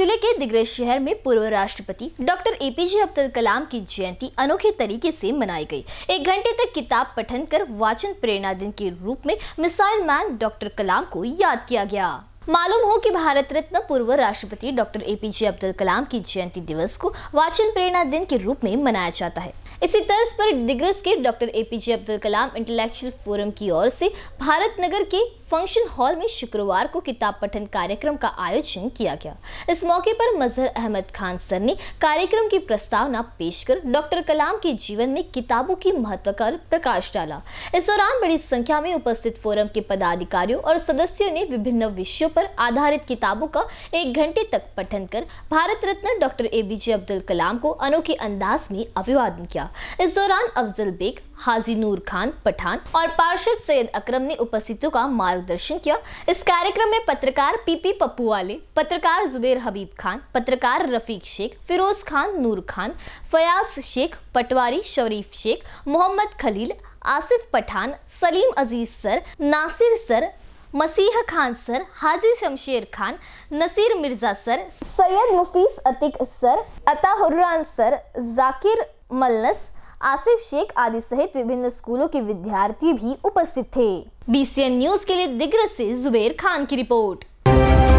जिले के दिग्रज शहर में पूर्व राष्ट्रपति डॉक्टर एपीजे अब्दुल कलाम की जयंती अनोखे तरीके से मनाई गई एक घंटे तक किताब पठन कर वाचन प्रेरणा दिन के रूप में मिसाइल मैन डॉक्टर कलाम को याद किया गया मालूम हो कि भारत रत्न पूर्व राष्ट्रपति डॉक्टर एपीजे अब्दुल कलाम की जयंती दिवस को वाचन प्रेरणा दिन के रूप में मनाया जाता है इसी तर्ज पर डिग्रस के doctor APJ Abdul Kalam intellectual forum की ओर से भारत नगर के फंक्शन हॉल में शुक्रवार को किताब पठन कार्यक्रम का आयोजन किया गया इस मौके पर मजहर अहमद खान सर ने कार्यक्रम की प्रस्तावना पेश कर डॉक्टर कलाम के जीवन में किताबों की महत्व का प्रकाश डाला इस दौरान बड़ी संख्या में उपस्थित फोरम के पदाधिकारियों और सदस्यों ने विभिन्न विषयों पर आधारित किताबों का एक घंटे तक पठन कर Bharat Ratna doctor A J Abdul Kalam को अनोखे अंदाज में अभिवादन किया इस दौरान अफजल बेग हाजी नूर खान पठान और पार्षद सैयद अकरम ने उपस्थितों का मार्गदर्शन किया इस कार्यक्रम में पत्रकार पीपी पप्पू वाले पत्रकार जुबेर हबीब खान पत्रकार रफीक शेख फिरोज खान नूर खान फयाज शेख पटवारी Sharif Shaikh Mohammad Khalil Asif Pathan Salim Aziz sir Nasir sir Masih Khan sir Haji Shamsher Khan Naseer Mirza sir Syed Mufees Atiq sir Ata Hurran sir Zakir Mallas Asif Shaikh आदि सहित विभिन्न स्कूलों के विद्यार्थी भी उपस्थित थे बी न्यूज के लिए दिग्रस से जुबेर खान की रिपोर्ट